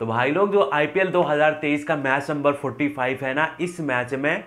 तो भाई लोग जो आईपीएल 2023 का मैच नंबर 45 है ना इस मैच में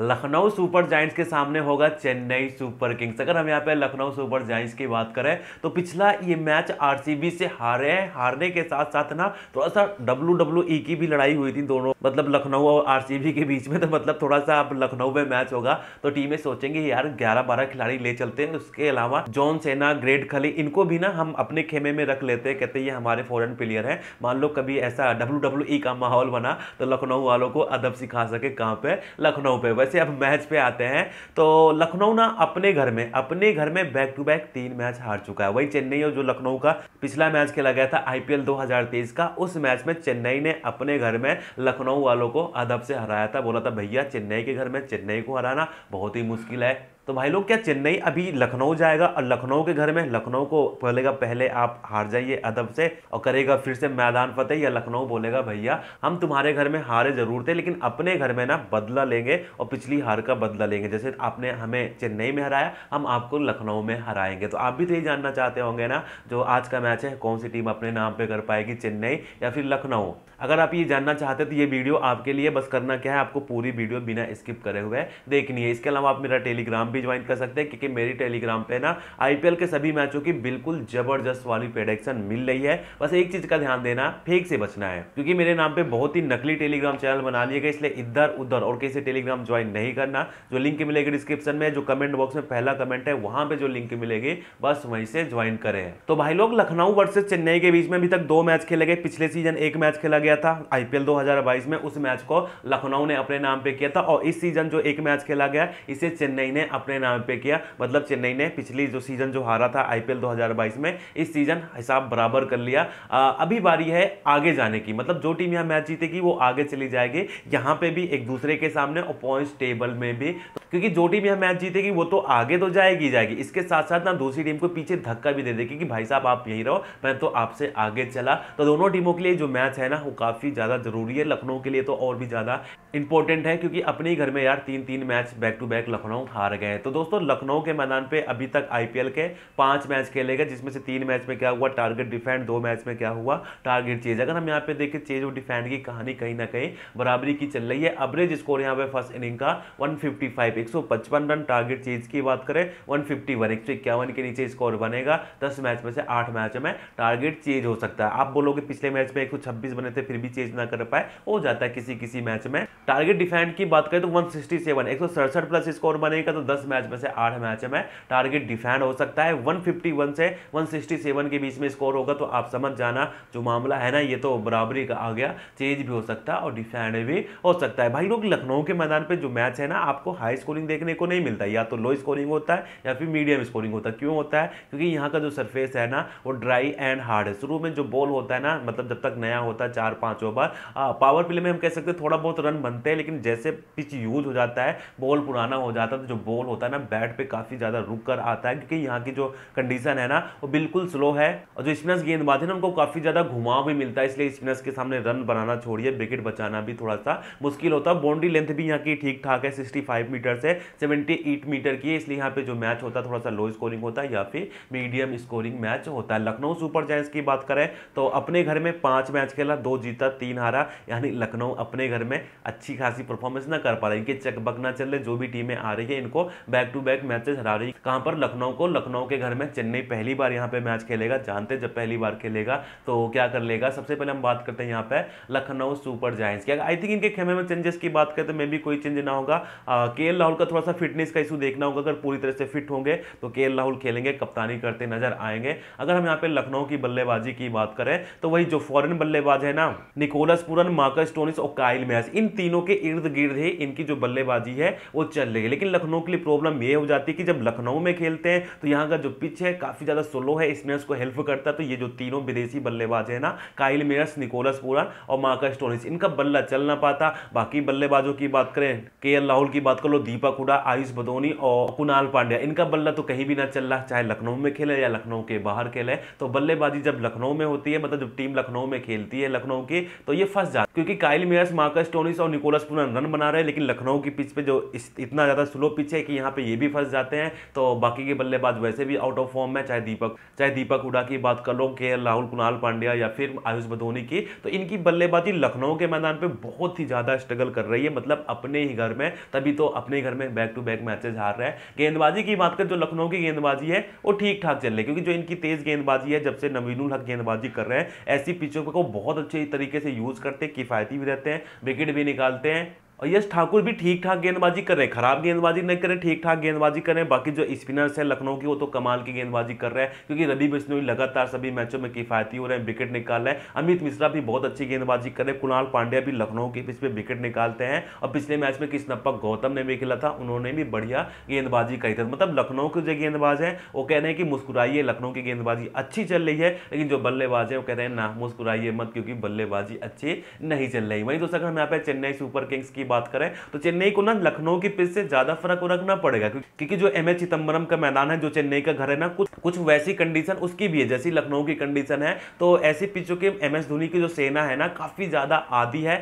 लखनऊ सुपर जाइंट्स के सामने होगा चेन्नई सुपर किंग्स अगर हम यहाँ पे लखनऊ सुपर जाइंट्स की बात करें तो पिछला ये मैच आरसीबी से हारे हैं हारने के साथ साथ ना थोड़ा सा डब्ल्यू डब्ल्यू ई की भी लड़ाई हुई थी दोनों मतलब लखनऊ और आरसीबी के बीच में तो मतलब थोड़ा सा अब लखनऊ में मैच होगा तो टीमें सोचेंगे यार ग्यारह बारह खिलाड़ी ले चलते हैं उसके अलावा जॉन सेना ग्रेट खली इनको भी ना हम अपने खेमे में रख लेते हैं कहते ये हमारे फॉरन प्लेयर हैं मान लो कभी ऐसा डब्ल्यू डब्ल्यू ई का माहौल बना तो लखनऊ वालों को अदब सिखा सके कहाँ पे लखनऊ पे वैसे अब मैच पे आते हैं तो लखनऊ ना अपने घर में अपने घर में बैक टू बैक तीन मैच हार चुका है वही चेन्नई और जो लखनऊ का पिछला मैच खेला गया था आईपीएल 2023 का उस मैच में चेन्नई ने अपने घर में लखनऊ वालों को अदब से हराया था बोला था भैया चेन्नई के घर में चेन्नई को हराना बहुत ही मुश्किल है तो भाई लोग क्या चेन्नई अभी लखनऊ जाएगा और लखनऊ के घर में लखनऊ को बोलेगा पहले आप हार जाइए अदब से और करेगा फिर से मैदान फतेह या लखनऊ बोलेगा भैया हम तुम्हारे घर में हारे जरूर थे लेकिन अपने घर में ना बदला लेंगे और पिछली हार का बदला लेंगे जैसे आपने हमें चेन्नई में हराया हम आपको लखनऊ में हराएंगे तो आप भी तो ये जानना चाहते होंगे ना जो आज का मैच है कौन सी टीम अपने नाम पर कर पाएगी चेन्नई या फिर लखनऊ अगर आप ये जानना चाहते हैं तो ये वीडियो आपके लिए बस करना क्या है आपको पूरी वीडियो बिना स्किप करे हुए देखनी है इसके अलावा आप मेरा टेलीग्राम भी ज्वाइन कर सकते हैं क्योंकि मेरी टेलीग्राम पे ना आईपीएल के सभी मैचों की बिल्कुल जबरदस्त वाली प्रोडक्शन मिल रही है बस एक चीज़ का ध्यान देना फेक से बचना है क्योंकि मेरे नाम पर बहुत ही नकली टेलीग्राम चैनल बना लिए गए इसलिए इधर उधर और किसी टेलीग्राम ज्वाइन नहीं करना जो लिंक मिलेगी डिस्क्रिप्शन में जो कमेंट बॉक्स में पहला कमेंट है वहां पर जो लिंक मिलेगी बस वहीं से ज्वाइन करें तो भाई लोग लखनऊ वर्सेज चेन्नई के बीच में अभी तक दो मैच खेले गए पिछले सीजन एक मैच खेला गया गया था आईपीएल 2022 में उस मैच को लखनऊ ने अपने नाम पे किया था और इस सीजन जो एक मैच खेला गया इसे चेन्नई ने अपने नाम पे किया मतलब चेन्नई ने पिछली जो सीजन जो हारा था आईपीएल 2022 में इस सीजन हिसाब बराबर कर लिया आ, अभी बारी है आगे जाने की मतलब जो टीम यहाँ मैच जीतेगी वो आगे चली जाएगी यहाँ पे भी एक दूसरे के सामने और पॉइंट्स टेबल में भी क्योंकि जो टीम यह मैच जीतेगी वो तो आगे तो जाएगी जाएगी इसके साथ साथ ना दूसरी टीम को पीछे धक्का भी दे देगी कि भाई साहब आप यहीं रहो मैं तो आपसे आगे चला तो दोनों टीमों के लिए जो मैच है ना वो काफ़ी ज़्यादा ज़रूरी है लखनऊ के लिए तो और भी ज़्यादा इंपॉर्टेंट है क्योंकि अपने घर में यार तीन तीन match back to back Lucknow हार गए तो दोस्तों लखनऊ के मैदान पे अभी तक आईपीएल के पांच मैच खेले गए जिसमें से तीन मैच में क्या हुआ टारगेट डिफेंड दो मैच में क्या हुआ टारगेट चेज अगर हम यहाँ पे देखें चेज और डिफेंड की कहानी कहीं ना कहीं बराबरी की चल रही है एवरेज स्कोर यहाँ पे फर्स्ट इनिंग का वन फिफ्टी फाइव एक सौ पचपन रन टारगेट चेज की बात करें वन फिफ्टी वन एक सौ के नीचे स्कोर बनेगा दस मैच में से आठ मैच में टारगेट चेज हो सकता है आप बोलोगे पिछले मैच में एक सौ छब्बीस बने थे फिर भी चेज ना कर पाए हो जाता है किसी किसी मैच में टारगेट डिफेंड की बात करें तो वन सिक्सटी सेवन एक सौ सड़सठ प्लस स्कोर बनेगा तो दस मैच में से आठ मैच में टारगेट डिफेंड हो सकता है वन फिफ्टी वन से वन सिक्सटी सेवन के बीच में स्कोर होगा तो आप समझ जाना जो मामला है ना ये तो बराबरी का आ गया चेंज भी हो सकता है और डिफेंड भी हो सकता है भाई लोग लखनऊ के मैदान पर जो मैच है ना आपको हाई स्कोरिंग देखने को नहीं मिलता या तो लो स्कोरिंग होता है या फिर मीडियम स्कोरिंग होता है क्यों होता है क्योंकि यहाँ का जो सरफेस है ना वो ड्राई एंड हार्ड है शुरू में जो बॉल होता है ना मतलब जब तक नया होता है चार पाँच ओवर पावर प्ले में हम कह सकते हैं थोड़ा बहुत रन बनते हैं लेकिन जैसे पिच यूज हो जाता है बॉल पुराना हो जाता है तो जो बॉल होता है ना बैट पे काफ़ी ज़्यादा रुक कर आता है क्योंकि यहाँ की जो कंडीशन है ना वो बिल्कुल स्लो है और जो स्पिनर्स गेंदबाज है ना उनको काफ़ी ज़्यादा घुमाव भी मिलता है इसलिए स्पिनर्स के सामने रन बनाना छोड़िए विकेट बचाना भी थोड़ा सा मुश्किल होता है बाउंड्री लेंथ भी यहाँ की ठीक ठाक है सिक्सटी मीटर से सेवेंटी मीटर की है इसलिए यहाँ पे जो मैच होता है थोड़ा सा लो स्कोरिंग होता है या फिर मीडियम स्कोरिंग मैच होता है लखनऊ सुपर जायंट्स की बात करें तो अपने घर में पांच मैच खेला दो जीता तीन हारा यानी लखनऊ अपने घर में अच्छी खासी परफॉर्मेंस ना कर पा रही इनके चकबक ना चल रहे जो भी टीमें आ रही है इनको बैक टू बैक मैचेस हरा रही कहां पर लखनऊ को लखनऊ के घर में चेन्नई पहली बार यहां पे मैच खेलेगा जानते जब पहली बार खेलेगा तो क्या कर लेगा सबसे पहले हम बात करते हैं यहाँ पे लखनऊ सुपर जायंट्स की आई थिंक इनके खेमे में चेंजेस की बात करते मे भी कोई चेंज ना होगा के राहुल का थोड़ा सा फिटनेस का इशू देखना होगा अगर पूरी तरह से फिट होंगे तो के राहुल खेलेंगे कप्तानी करते नजर आएंगे अगर हम यहाँ पे लखनऊ की बल्लेबाजी की बात करें तो वही जो फॉरन बल्लेबाज है ना निकोलस पुरन मार्कस स्टोनिस और काइल मैस इन तीनों के इर्द गिर्द ही इनकी जो बल्लेबाजी है वो चल रही है लेकिन लखनऊ के लिए प्रॉब्लम ये हो जाती है कि जब लखनऊ में खेलते हैं तो यहाँ का जो पिच है काफ़ी ज़्यादा स्लो है इसमें उसको हेल्प करता है तो ये जो तीनों विदेशी बल्लेबाज है ना काइल मेयर्स निकोलस पुरन और मार्कस स्टोनिस इनका बल्ला चल ना पाता बाकी बल्लेबाजों की बात करें के राहुल की बात कर लो दीपक हुडा आयुष बदोनी और कुणाल पांड्या इनका बल्ला तो कहीं भी ना चल रहा चाहे लखनऊ में खेले या लखनऊ के बाहर खेले तो बल्लेबाजी जब लखनऊ में होती है मतलब जब टीम लखनऊ में खेलती है लखनऊ लखनऊ के तो ये फंस जाते क्योंकि काइल मेयर्स मार्कस टोनिस और निकोलस पूरन रन बना रहे हैं लेकिन लखनऊ की पिच पे जो इतना ज़्यादा स्लो पिच है कि यहाँ पे ये भी फंस जाते हैं तो बाकी के बल्लेबाज वैसे भी आउट ऑफ फॉर्म है चाहे दीपक चाहे दीपक हुडा की बात कर लो के राहुल कुणाल पांड्या या फिर आयुष बधोनी की तो इनकी बल्लेबाजी लखनऊ के मैदान पर बहुत ही ज़्यादा स्ट्रगल कर रही है मतलब अपने ही घर में तभी तो अपने घर में बैक टू बैक मैचेज हार रहे हैं गेंदबाजी की बात कर जो लखनऊ की गेंदबाजी है वो ठीक ठाक चल रही है क्योंकि जो इनकी तेज़ गेंदबाजी है जब से नवीनुल हक गेंदबाजी कर रहे हैं ऐसी पिचों को बहुत अच्छी तरीके से यूज़ करते हैं किफ़ायती भी रहते हैं विकेट भी निकालते हैं और यश ठाकुर भी ठीक ठाक गेंदबाजी कर रहे हैं खराब गेंदबाजी नहीं कर रहे ठीक ठाक गेंदबाजी कर रहे हैं बाकी जो स्पिनर्स हैं लखनऊ की वो तो कमाल की गेंदबाजी कर रहे हैं क्योंकि रवि बिश्नोई लगातार सभी मैचों में किफायती हो रहे हैं विकेट निकाल रहे हैं अमित मिश्रा भी बहुत अच्छी गेंदबाजी कर रहे हैं कुणाल पांड्या भी लखनऊ के पिछले विकेट निकालते हैं और पिछले मैच में किसनप्पा गौतम ने भी खेला था उन्होंने भी बढ़िया गेंदबाजी करी थी मतलब लखनऊ के जो गेंदबाज हैं वो कह रहे हैं कि मुस्कुराइए लखनऊ की गेंदबाजी अच्छी चल रही है लेकिन जो बल्लेबाज हैं वो कह रहे हैं ना मुस्कुराइए मत क्योंकि बल्लेबाजी अच्छी नहीं चल रही वहीं दोस्तों हम यहाँ पे चेन्नई सुपर किंग्स की की बात करें तो चेन्नई को ना लखनऊ की पिच से ज़्यादा फर्क रखना पड़ेगा क्योंकि जो एम एच चिदम्बरम का मैदान है जो चेन्नई का घर है ना कुछ कुछ वैसी कंडीशन उसकी भी है जैसी लखनऊ की कंडीशन है तो ऐसी पिचों के एम एस धोनी की जो सेना है ना काफ़ी ज़्यादा आदि है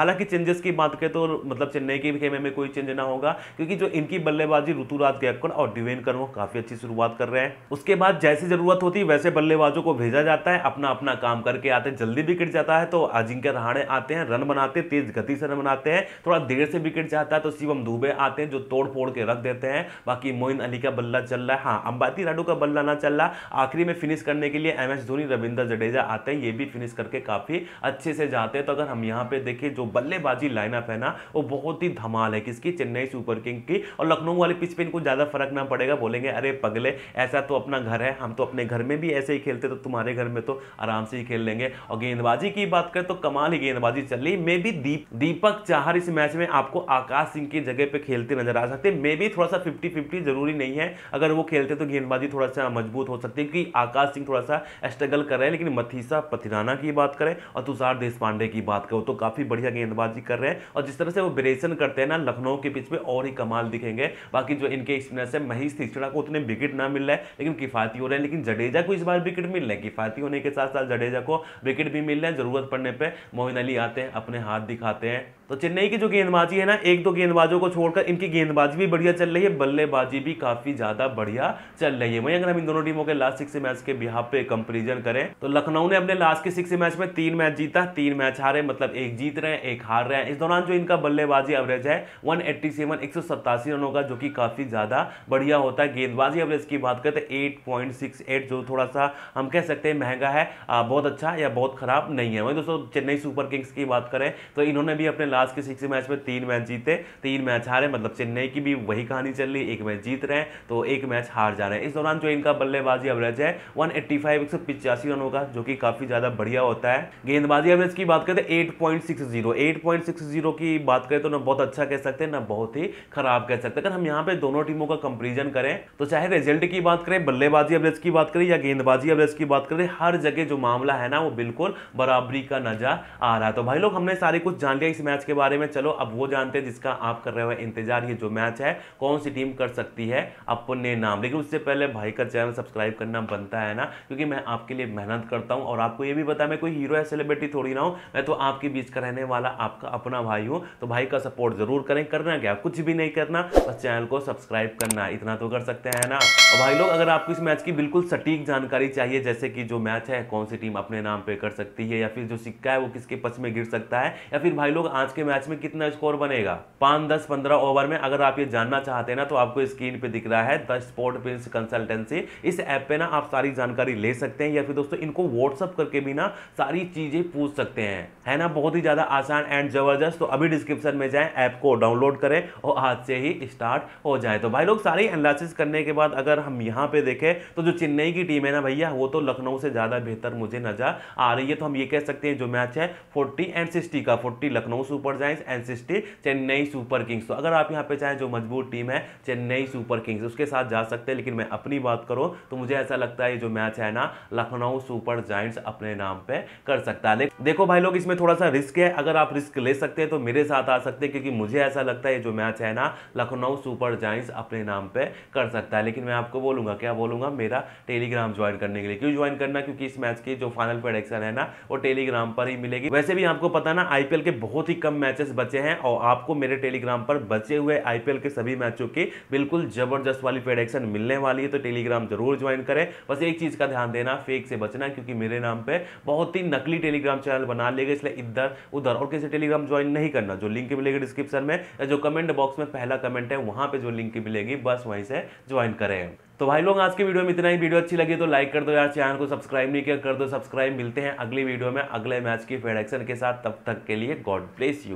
हालांकि चेंजेस की बात करें तो मतलब चेन्नई के खेमे में कोई चेंज ना होगा क्योंकि जो इनकी बल्लेबाजी ऋतुराज गैक्कर और डिवेन कर वो काफ़ी अच्छी शुरुआत कर रहे हैं उसके बाद जैसी ज़रूरत होती है वैसे बल्लेबाजों को भेजा जाता है अपना अपना काम करके आते जल्दी विकेट जाता है तो अजिंक्य रहाणे आते हैं रन बनाते तेज़ गति से रन बनाते हैं थोड़ा देर से विकेट चाहता है तो शिवम दुबे आते हैं जो तोड़ फोड़ के रख देते हैं बाकी मोइन अली का बल्ला चल रहा है हाँ अंबाती राडू का बल्ला ना चल रहा आखिरी में फिनिश करने के लिए एम एस धोनी रविंद्र जडेजा आते हैं ये भी फिनिश करके काफ़ी अच्छे से जाते हैं तो अगर हम यहाँ पे देखें जो बल्लेबाजी लाइनअप है ना वो बहुत ही धमाल है किसकी चेन्नई सुपर किंग की और लखनऊ वाले पिच पर इनको ज़्यादा फर्क ना पड़ेगा बोलेंगे अरे पगले ऐसा तो अपना घर है हम तो अपने घर में भी ऐसे ही खेलते तो तुम्हारे घर में तो आराम से ही खेल लेंगे और गेंदबाजी की बात करें तो कमाल ही गेंदबाजी चल रही मे भी दीपक चाहर इस मैच में आपको आकाश सिंह की जगह पे खेलते नजर आ सकते हैं मे भी थोड़ा सा फिफ्टी फिफ्टी जरूरी नहीं है अगर वो खेलते तो गेंदबाजी थोड़ा सा मजबूत हो सकती है क्योंकि आकाश सिंह थोड़ा सा स्ट्रगल कर रहे हैं लेकिन मथीसा पथिराना की बात करें और तुषार देशपांडे की बात करो तो काफ़ी बढ़िया गेंदबाजी कर रहे हैं और जिस तरह से वो ब्रेसन करते हैं ना लखनऊ के पिच पर और ही कमाल दिखेंगे बाकी जो इनके स्पिनर्स है महेश तिश्रा को उतने विकेट ना मिल रहा है लेकिन किफायती हो रहे हैं लेकिन जडेजा को इस बार विकेट मिल रहे हैं किफायती होने के साथ साथ जडेजा को विकेट भी मिल रहे हैं जरूरत पड़ने पर मोहिन अली आते हैं अपने हाथ दिखाते हैं तो चेन्नई की जो गेंदबाजी है ना एक दो गेंदबाजों को छोड़कर इनकी गेंदबाजी भी बढ़िया चल रही है बल्लेबाजी भी काफी ज्यादा बढ़िया चल रही है वहीं अगर हम इन दोनों टीमों के लास्ट सिक्स मैच के बिहार पे कंपेरिजन करें तो लखनऊ ने अपने लास्ट के सिक्स मैच में तीन मैच जीता तीन मैच हारे मतलब एक जीत रहे हैं एक हार रहे हैं इस दौरान जो इनका बल्लेबाजी एवरेज है वन एट्टी सेवन एक सौ सत्तासी रनों का जो कि काफी ज्यादा बढ़िया होता है गेंदबाजी एवरेज की बात करें तो एट पॉइंट सिक्स एट जो थोड़ा सा हम कह सकते हैं महंगा है बहुत अच्छा या बहुत खराब नहीं है वहीं दोस्तों चेन्नई सुपर किंग्स की बात करें तो इन्होंने भी अपने लास्ट के सिक्स मैच में तीन मैच जीते तीन मैच हारे मतलब चेन्नई की भी वही कहानी चल रही एक मैच जीत रहे हैं तो एक मैच हार जा रहे हैं इस दौरान जो इनका बल्लेबाजी एवरेज है वन एट्टी फाइव एक सौ पिचासी रनों का जो कि काफ़ी ज़्यादा बढ़िया होता है गेंदबाजी एवरेज की बात करें एट तो point six zero eight point six zero की बात करें तो ना बहुत अच्छा कह सकते हैं ना बहुत ही खराब कह सकते हैं अगर हम यहाँ पे दोनों टीमों का कंपेरिजन करें तो चाहे रिजल्ट की बात करें बल्लेबाजी एवरेज की बात करें या गेंदबाजी एवरेज की बात करें हर जगह जो मामला है ना वो बिल्कुल बराबरी का नजर आ रहा है तो भाई लोग हमने सारे कुछ जान लिया इस मैच के बारे में चलो अब वो जानते हैं जिसका आप कर रहे हो इंतजार ये जो मैच है कौन सी टीम कर सकती है अपने नाम लेकिन उससे पहले भाई का चैनल सब्सक्राइब करना बनता है ना क्योंकि मैं आपके लिए मेहनत करता हूँ और आपको ये भी बताया मैं कोई हीरो या सेलिब्रिटी थोड़ी ना हूँ मैं तो आपके बीच का रहने वाला आपका अपना भाई हूँ तो भाई का सपोर्ट जरूर करें करना क्या कुछ भी नहीं करना बस चैनल को सब्सक्राइब करना इतना तो कर सकते हैं ना और भाई लोग अगर आपको इस मैच की बिल्कुल सटीक जानकारी चाहिए जैसे कि जो मैच है कौन सी टीम अपने नाम पे कर सकती है या फिर जो सिक्का है वो किसके पक्ष में गिर सकता है या फिर भाई लोग आज के मैच में कितना स्कोर बनेगा पाँच दस पंद्रह ओवर में अगर आप ये जानना चाहते हैं ना तो आपको स्क्रीन पे दिख रहा है द स्पोर्ट पिंस कंसल्टेंसी इस ऐप पे ना आप सारी जानकारी ले सकते हैं या फिर दोस्तों इनको व्हाट्सअप करके भी ना सारी चीज़ें पूछ सकते हैं है ना बहुत ही ज़्यादा आसान एंड ज़बरदस्त तो अभी डिस्क्रिप्शन में जाए ऐप को डाउनलोड करें और आज से ही स्टार्ट हो जाए तो भाई लोग सारी एनालिसिस करने के बाद अगर हम यहाँ पे देखें तो जो चेन्नई की टीम है ना भैया वो तो लखनऊ से ज़्यादा बेहतर मुझे नज़र आ रही है तो हम ये कह सकते हैं जो मैच है फोर्टी एंड सिक्सटी का forty Lucknow Super Super Giants एनसीटी चेन्नई सुपर किंग्स तो अगर आप यहाँ पे चाहें जो मजबूत टीम है चेन्नई सुपर किंग्स उसके साथ जा सकते हैं लेकिन मैं अपनी बात करूँ तो मुझे ऐसा लगता है जो मैच है ना लखनऊ सुपर जाइंट्स अपने नाम पर कर सकता है देखो भाई लोग इसमें थोड़ा सा रिस्क है अगर आप रिस्क ले सकते हैं तो मेरे साथ आ सकते हैं क्योंकि मुझे ऐसा लगता है जो मैच है ना लखनऊ सुपर जाइंट्स अपने नाम पर कर सकता है लेकिन मैं आपको बोलूँगा क्या बोलूँगा मेरा टेलीग्राम ज्वाइन करने के लिए क्यों ज्वाइन करना क्योंकि इस मैच की जो फाइनल प्रोडक्शन है ना वो टेलीग्राम पर ही मिलेगी वैसे भी आपको पता ना आईपीएल के बहुत ही कम मैचेस बचे हैं और आपको मेरे टेलीग्राम पर बचे हुए आईपीएल के सभी मैचों के बिल्कुल जबरदस्त वाली प्रेडिक्शन मिलने वाली है तो टेलीग्राम जरूर ज्वाइन करें बस एक चीज़ का ध्यान देना फेक से बचना क्योंकि मेरे नाम पर बहुत ही नकली टेलीग्राम चैनल बना लिए इसलिए इधर उधर और किसी टेलीग्राम ज्वाइन नहीं करना जो लिंक मिलेगी डिस्क्रिप्शन में जो कमेंट बॉक्स में पहला कमेंट है वहां पर जो लिंक मिलेगी बस वहीं से ज्वाइन करें तो भाई लोग आज के वीडियो में इतना ही वीडियो अच्छी लगी तो लाइक कर दो यार चैनल को सब्सक्राइब नहीं किया कर दो सब्सक्राइब मिलते हैं अगली वीडियो में अगले मैच की फेडरेशन के साथ तब तक के लिए गॉड ब्लेस यू